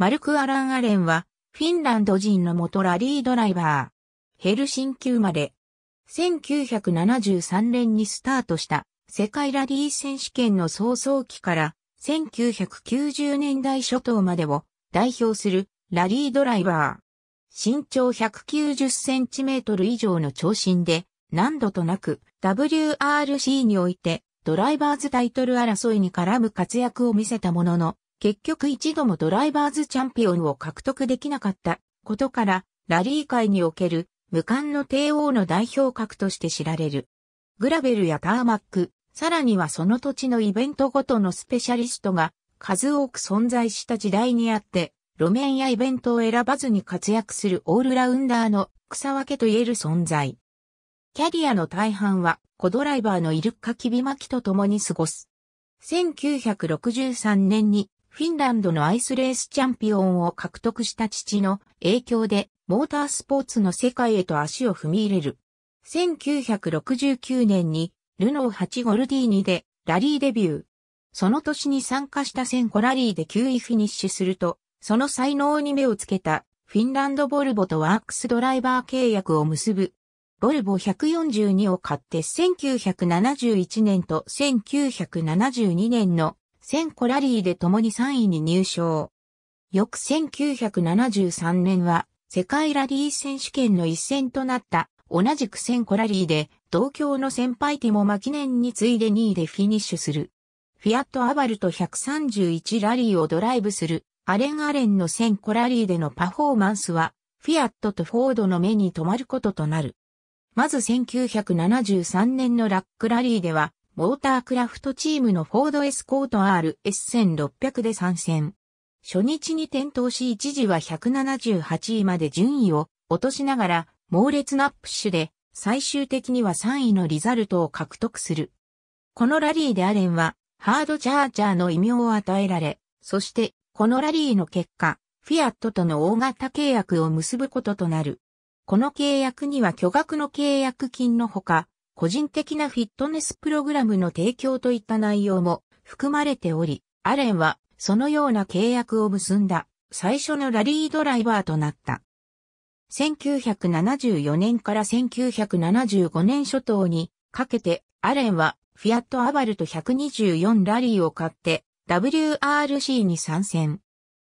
マルク・アラン・アレンは、フィンランド人の元ラリードライバー。ヘルシン級まで。1973年にスタートした世界ラリー選手権の早々期から1990年代初頭までを代表するラリードライバー。身長190センチメートル以上の長身で何度となく WRC においてドライバーズタイトル争いに絡む活躍を見せたものの結局一度もドライバーズチャンピオンを獲得できなかったことから、ラリー界における無冠の帝王の代表格として知られる。グラベルやターマック、さらにはその土地のイベントごとのスペシャリストが数多く存在した時代にあって、路面やイベントを選ばずに活躍するオールラウンダーの草分けと言える存在。キャリアの大半は、コドライバーのイルカ・キビマキと共に過ごす。1963年にフィンランドのアイスレースチャンピオンを獲得した父の影響で、モータースポーツの世界へと足を踏み入れる。1969年に、ルノー8ゴルディーニで、ラリーデビュー。その年に参加した1000個ラリーで9位フィニッシュすると、その才能に目をつけた、フィンランドボルボとワークスドライバー契約を結ぶ。ボルボ142を買って1971年と1972年の1000個ラリーで共に3位に入賞。翌1973年は世界ラリー選手権の一戦となった同じく1000個ラリーで同郷の先輩ティモ・マキネンに次いで2位でフィニッシュする。フィアット・アバルト131ラリーをドライブするアレン・アレンの1000個ラリーでのパフォーマンスはフィアットとフォードの目に留まることとなる。まず1973年のラックラリーでは、モータークラフトチームのフォードエスコート RS1600 で参戦。初日に転倒し一時は178位まで順位を落としながら猛烈なプッシュで最終的には3位のリザルトを獲得する。このラリーでアレンはハードチャージャーの異名を与えられ、そしてこのラリーの結果、フィアットとの大型契約を結ぶこととなる。この契約には巨額の契約金のほか、個人的なフィットネスプログラムの提供といった内容も含まれており、アレンはそのような契約を結んだ最初のラリードライバーとなった。1974年から1975年初頭にかけてアレンはフィアットアバルト124ラリーを買って WRC に参戦。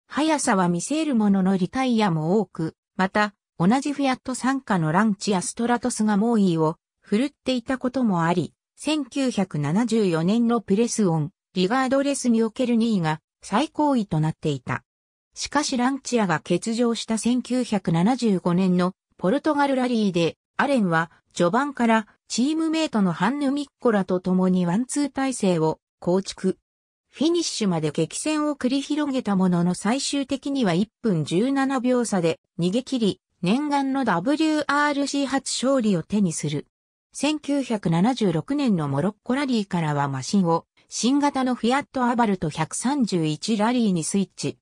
速さは見せるもののリタイアも多く、また同じフィアット参加のランチやストラトスが猛威を振るっていたこともあり、1974年のプレスオン、リガードレスにおける2位が最高位となっていた。しかしランチアが欠場した1975年のポルトガルラリーで、アレンは序盤からチームメイトのハンヌ・ミッコラと共にワンツー体制を構築。フィニッシュまで激戦を繰り広げたものの最終的には1分17秒差で逃げ切り、念願の WRC 初勝利を手にする。1976年のモロッコラリーからはマシンを新型のフィアットアバルト131ラリーにスイッチ。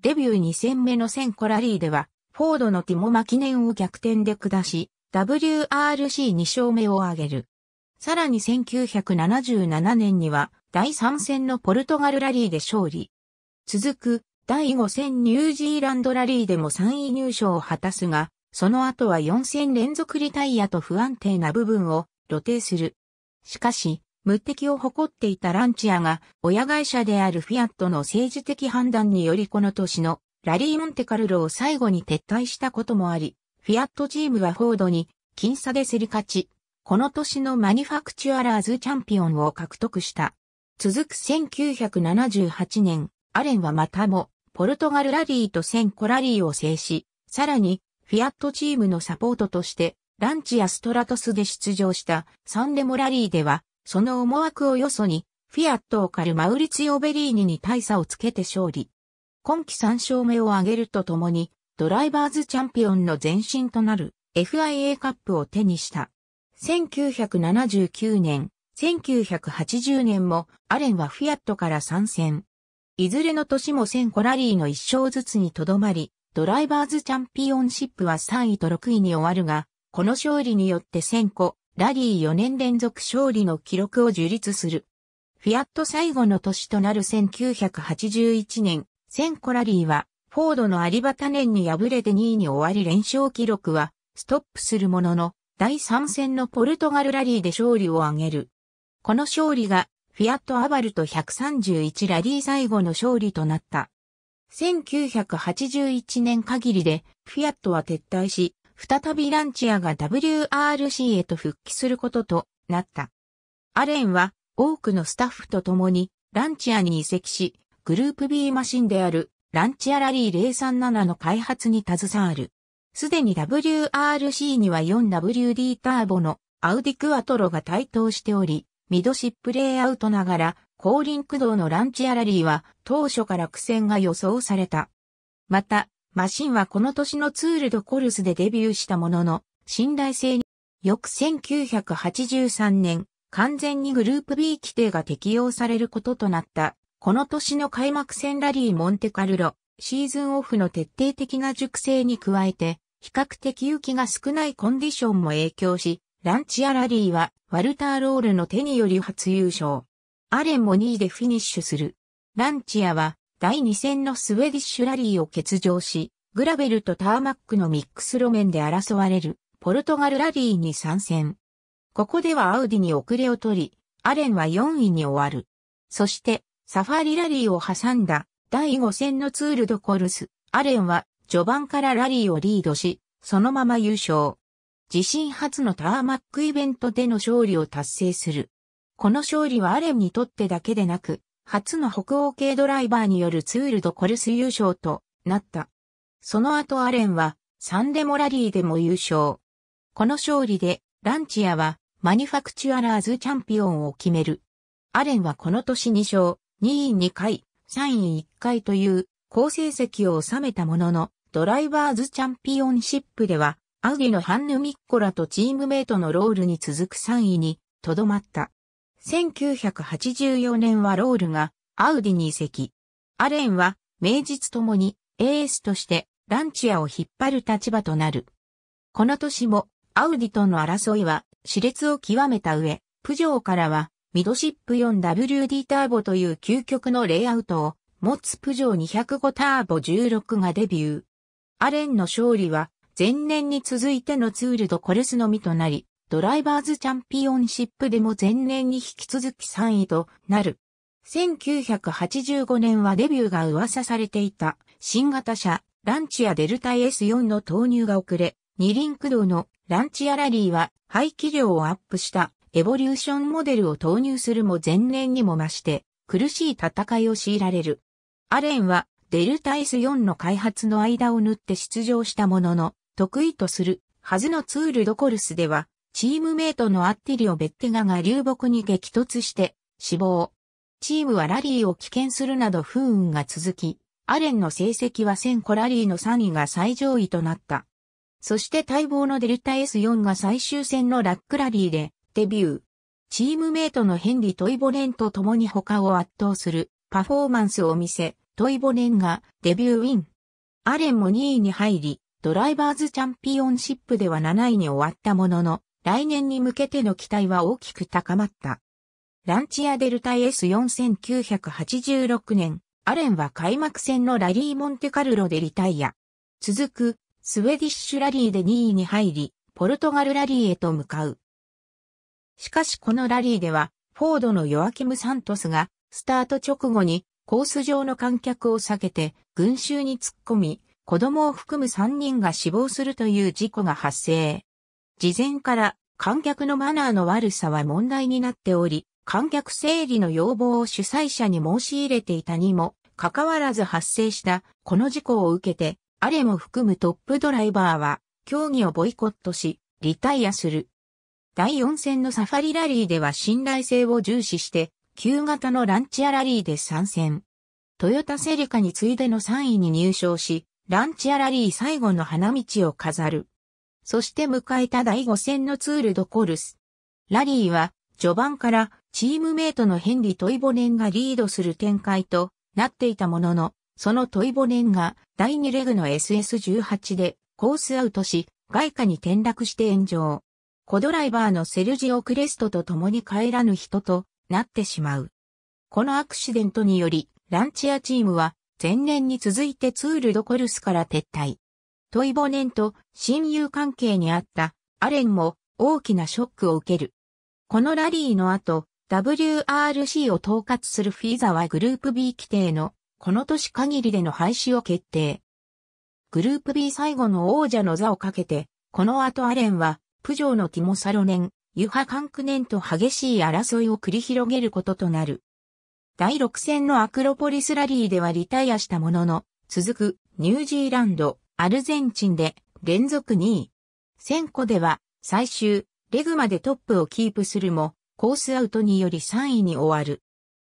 デビュー2戦目の1000個ラリーではフォードのティモマ記念を逆転で下し WRC2 勝目を挙げる。さらに1977年には第3戦のポルトガルラリーで勝利。続く第5戦ニュージーランドラリーでも3位入賞を果たすが、その後は4戦連続リタイアと不安定な部分を露呈する。しかし、無敵を誇っていたランチアが、親会社であるフィアットの政治的判断によりこの年のラリー・モンテカルロを最後に撤退したこともあり、フィアットチームはフォードに、僅差で競り勝ち、この年のマニファクチュアラーズチャンピオンを獲得した。続く1978年、アレンはまたも、ポルトガルラリーと1000個ラリーを制し、さらに、フィアットチームのサポートとして、ランチやストラトスで出場したサンレモラリーでは、その思惑をよそに、フィアットを狩るマウリツィオ・ベリーニに大差をつけて勝利。今季3勝目を挙げるとともに、ドライバーズチャンピオンの前身となる FIA カップを手にした。1979年、1980年もアレンはフィアットから参戦。いずれの年も1000個ラリーの1勝ずつにとどまり、ドライバーズチャンピオンシップは3位と6位に終わるが、この勝利によって1000個、ラリー4年連続勝利の記録を樹立する。フィアット最後の年となる1981年、1000個ラリーは、フォードのアリバタ年に敗れて2位に終わり連勝記録は、ストップするものの、第3戦のポルトガルラリーで勝利を挙げる。この勝利が、フィアットアバルト131ラリー最後の勝利となった。1981年限りで、フィアットは撤退し、再びランチアが WRC へと復帰することとなった。アレンは多くのスタッフと共にランチアに移籍し、グループ B マシンであるランチアラリー037の開発に携わる。すでに WRC には 4WD ターボのアウディクアトロが台頭しており、ミドシップレイアウトながら高輪駆動のランチアラリーは当初から苦戦が予想された。また、マシンはこの年のツールドコルスでデビューしたものの、信頼性に、翌1983年、完全にグループ B 規定が適用されることとなった。この年の開幕戦ラリーモンテカルロ、シーズンオフの徹底的な熟成に加えて、比較的雪が少ないコンディションも影響し、ランチアラリーはワルターロールの手により初優勝。アレンも2位でフィニッシュする。ランチアは第2戦のスウェディッシュラリーを欠場し、グラベルとターマックのミックス路面で争われるポルトガルラリーに参戦。ここではアウディに遅れを取り、アレンは4位に終わる。そしてサファリラリーを挟んだ第5戦のツールドコルス、アレンは序盤からラリーをリードし、そのまま優勝。自身初のターマックイベントでの勝利を達成する。この勝利はアレンにとってだけでなく、初の北欧系ドライバーによるツールドコルス優勝となった。その後アレンはサンデモラリーでも優勝。この勝利でランチアはマニファクチュアラーズチャンピオンを決める。アレンはこの年2勝、2位2回、3位1回という好成績を収めたものの、ドライバーズチャンピオンシップでは、アウディのハンヌ・ミッコラとチームメイトのロールに続く3位にとどまった。1984年はロールがアウディに移籍。アレンは名実ともにエースとしてランチアを引っ張る立場となる。この年もアウディとの争いは熾烈を極めた上、プジョーからはミドシップ 4WD ターボという究極のレイアウトを持つプジョー205ターボ16がデビュー。アレンの勝利は前年に続いてのツールドコルスのみとなり、ドライバーズチャンピオンシップでも前年に引き続き3位となる。1985年はデビューが噂されていた新型車ランチやデルタ S4 の投入が遅れ、二輪駆動のランチやラリーは排気量をアップしたエボリューションモデルを投入するも前年にも増して苦しい戦いを強いられる。アレンはデルタ S4 の開発の間を縫って出場したものの得意とするはずのツールドコルスではチームメイトのアッティリオ・ベッテガが流木に激突して死亡。チームはラリーを棄権するなど不運が続き、アレンの成績は1000個ラリーの3位が最上位となった。そして待望のデルタ S4 が最終戦のラックラリーでデビュー。チームメイトのヘンリー・トイボレンと共に他を圧倒するパフォーマンスを見せ、トイボレンがデビューイン。アレンも2位に入り、ドライバーズチャンピオンシップでは7位に終わったものの、来年に向けての期待は大きく高まった。ランチアデルタ S4986 年、アレンは開幕戦のラリーモンテカルロでリタイア。続く、スウェディッシュラリーで2位に入り、ポルトガルラリーへと向かう。しかしこのラリーでは、フォードのヨアキム・サントスが、スタート直後に、コース上の観客を避けて、群衆に突っ込み、子供を含む3人が死亡するという事故が発生。事前から観客のマナーの悪さは問題になっており、観客整理の要望を主催者に申し入れていたにも、かかわらず発生したこの事故を受けて、アレも含むトップドライバーは、競技をボイコットし、リタイアする。第4戦のサファリラリーでは信頼性を重視して、旧型のランチアラリーで参戦。トヨタセリカに次いでの3位に入賞し、ランチアラリー最後の花道を飾る。そして迎えた第5戦のツールドコルス。ラリーは、序盤からチームメイトのヘンリー・トイボネンがリードする展開となっていたものの、そのトイボネンが第2レグの SS18 でコースアウトし、外貨に転落して炎上。コドライバーのセルジオ・クレストと共に帰らぬ人となってしまう。このアクシデントにより、ランチアチームは前年に続いてツール・ドコルスから撤退。トイボネンと親友関係にあったアレンも大きなショックを受ける。このラリーの後、WRC を統括するフィザはグループ B 規定のこの年限りでの廃止を決定。グループ B 最後の王者の座をかけて、この後アレンは、プジョーのティモサロネン、ユハカンクネンと激しい争いを繰り広げることとなる。第6戦のアクロポリスラリーではリタイアしたものの、続くニュージーランド、アルゼンチンで連続2位。1000個では最終、レグまでトップをキープするも、コースアウトにより3位に終わる。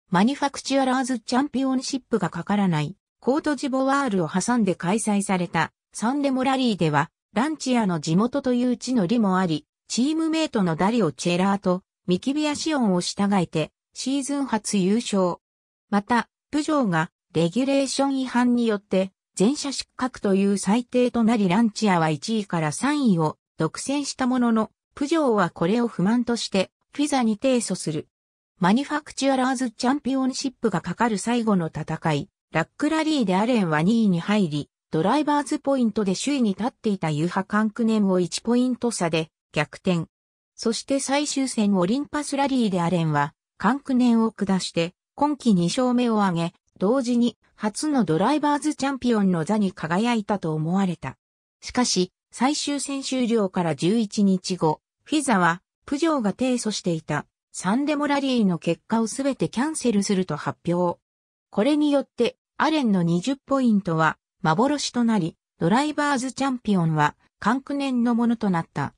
マニファクチュアラーズチャンピオンシップがかからない、コートジボワールを挟んで開催されたサンデモラリーでは、ランチアの地元という地の利もあり、チームメイトのダリオ・チェラーとミキビア・シオンを従えて、シーズン初優勝。また、プジョーがレギュレーション違反によって全社失格という最低となりランチアは1位から3位を独占したものの、プジョーはこれを不満として、フィザに提訴する。マニファクチュアラーズチャンピオンシップがかかる最後の戦い、ラックラリーでアレンは2位に入り、ドライバーズポイントで首位に立っていたユハカンクネムを1ポイント差で逆転。そして最終戦オリンパスラリーでアレンは、カンクネンを下して、今季2勝目を挙げ、同時に初のドライバーズチャンピオンの座に輝いたと思われた。しかし、最終戦終了から11日後、フィザは、プジョーが提訴していた、サンデモラリーの結果をすべてキャンセルすると発表。これによって、アレンの20ポイントは、幻となり、ドライバーズチャンピオンは、関9年のものとなった。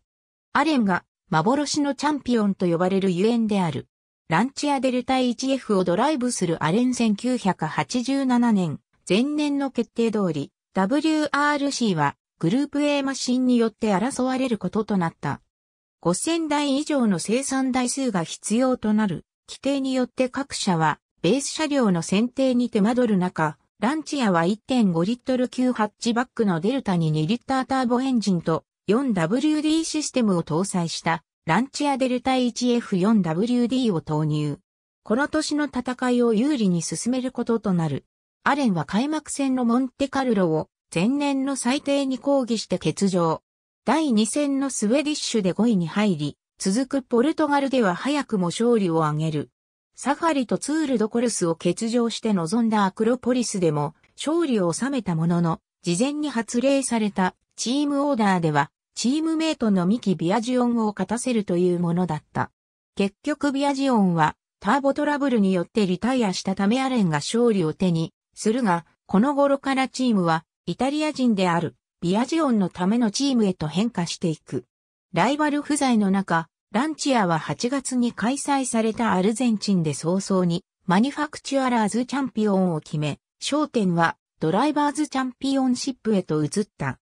アレンが、幻のチャンピオンと呼ばれるゆえんである。ランチアデルタ 1F をドライブするアレン1987年、前年の決定通り、WRC はグループ A マシンによって争われることとなった。5000台以上の生産台数が必要となる規定によって各社はベース車両の選定に手間取る中、ランチアは1.5リットル級ハッチバックのデルタに2リッターターボエンジンと 4WD システムを搭載したランチアデルタ 1F4WD を投入。この年の戦いを有利に進めることとなる。アレンは開幕戦のモンテカルロを前年の最低に抗議して欠場。第2戦のスウェディッシュで5位に入り、続くポルトガルでは早くも勝利を挙げる。サファリとツールドコルスを欠場して臨んだアクロポリスでも勝利を収めたものの、事前に発令されたチームオーダーではチームメイトのミキ・ビアジオンを勝たせるというものだった。結局ビアジオンはターボトラブルによってリタイアしたためアレンが勝利を手にするが、この頃からチームはイタリア人であるビアジオンのためのチームへと変化していく。ライバル不在の中、ランチアは8月に開催されたアルゼンチンで早々にマニファクチュアラーズチャンピオンを決め、焦点はドライバーズチャンピオンシップへと移った。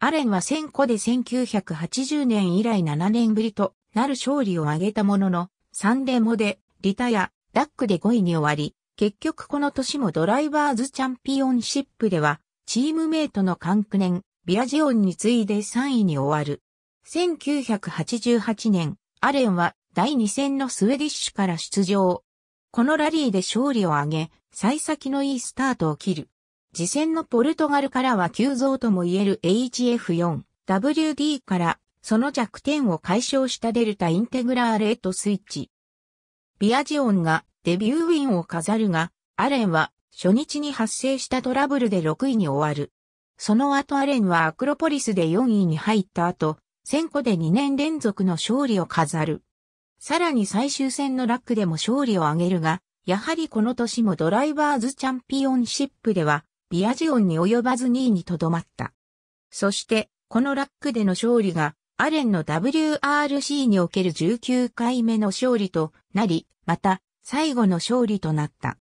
アレンは1000個で1980年以来7年ぶりとなる勝利を挙げたものの、サンデモでリタやダックで5位に終わり、結局この年もドライバーズチャンピオンシップでは、チームメイトのカンクネン、ビラジオンに次いで3位に終わる。1988年、アレンは第2戦のスウェディッシュから出場。このラリーで勝利を挙げ、幸先のいいスタートを切る。次戦のポルトガルからは急増とも言える HF4WD からその弱点を解消したデルタインテグラーレートスイッチ。ビアジオンがデビューウィンを飾るが、アレンは初日に発生したトラブルで6位に終わる。その後アレンはアクロポリスで4位に入った後、1000個で2年連続の勝利を飾る。さらに最終戦のラックでも勝利を挙げるが、やはりこの年もドライバーズチャンピオンシップではビアジオンに及ばず2位にとどまった。そして、このラックでの勝利が、アレンの WRC における19回目の勝利となり、また、最後の勝利となった。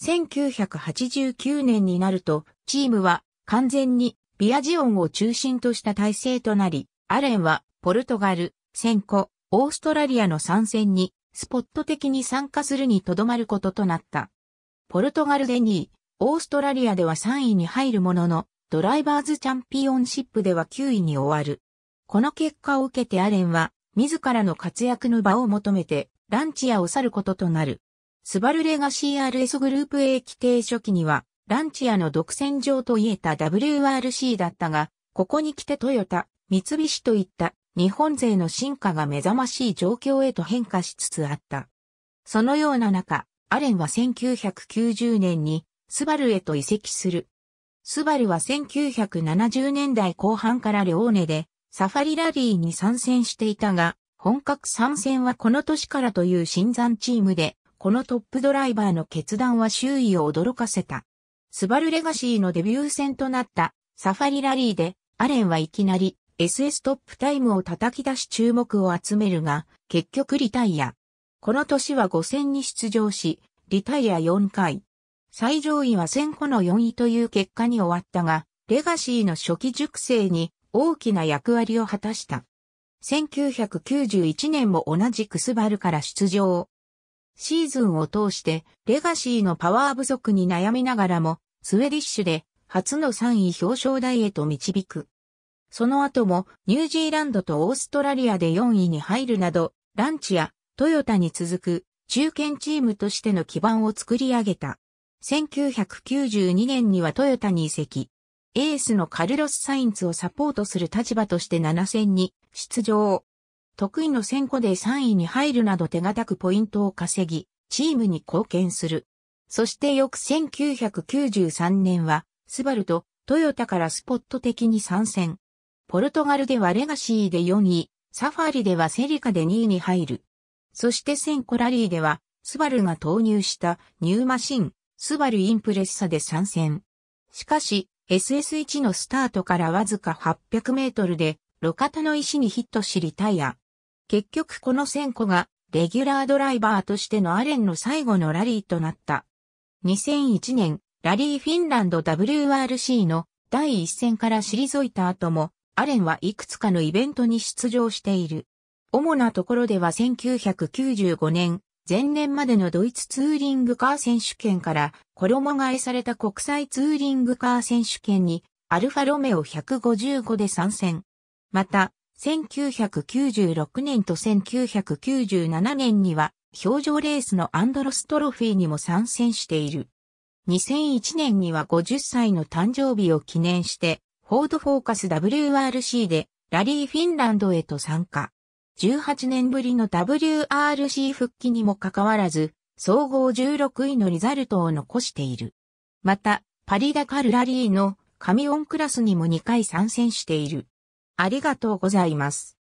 1989年になると、チームは完全にビアジオンを中心とした体制となり、アレンはポルトガル、先行、オーストラリアの参戦にスポット的に参加するにとどまることとなった。ポルトガルで2位、オーストラリアでは3位に入るものの、ドライバーズチャンピオンシップでは9位に終わる。この結果を受けてアレンは、自らの活躍の場を求めて、ランチアを去ることとなる。スバルレガシ RS グループ A 規定初期には、ランチアの独占場といえた WRC だったが、ここに来てトヨタ、三菱といった日本勢の進化が目覚ましい状況へと変化しつつあった。そのような中、アレンは1990年にスバルへと移籍する。スバルは1970年代後半からレオーネでサファリラリーに参戦していたが、本格参戦はこの年からという新参チームで、このトップドライバーの決断は周囲を驚かせた。スバルレガシーのデビュー戦となったサファリラリーで、アレンはいきなり SS トップタイムを叩き出し注目を集めるが、結局リタイア。この年は5戦に出場し、リタイア4回。最上位は1000個の4位という結果に終わったが、レガシーの初期熟成に大きな役割を果たした。1991年も同じくスバルから出場。シーズンを通して、レガシーのパワー不足に悩みながらも、スウェディッシュで初の3位表彰台へと導く。その後もニュージーランドとオーストラリアで4位に入るなど、ランチやトヨタに続く中堅チームとしての基盤を作り上げた。1992年にはトヨタに移籍。エースのカルロス・サインツをサポートする立場として7戦に出場。得意の戦考で3位に入るなど手堅くポイントを稼ぎ、チームに貢献する。そして翌1993年は、スバルとトヨタからスポット的に参戦。ポルトガルではレガシーで4位、サファリではセリカで2位に入る。そして1000考ラリーでは、スバルが投入したニューマシン、スバルインプレッサで参戦。しかし、SS1 のスタートからわずか800メートルで、路肩の石にヒットしリタイア。結局この戦考が、レギュラードライバーとしてのアレンの最後のラリーとなった。2001年、ラリーフィンランド WRC の第一戦から退いた後も、アレンはいくつかのイベントに出場している。主なところでは1995年、前年までのドイツツーリングカー選手権から衣替えされた国際ツーリングカー選手権にアルファロメオ155で参戦。また、1996年と1997年には表情レースのアンドロストロフィーにも参戦している。2001年には50歳の誕生日を記念して、フォードフォーカス WRC でラリーフィンランドへと参加。18年ぶりの WRC 復帰にもかかわらず、総合16位のリザルトを残している。また、パリダカルラリーの神オンクラスにも2回参戦している。ありがとうございます。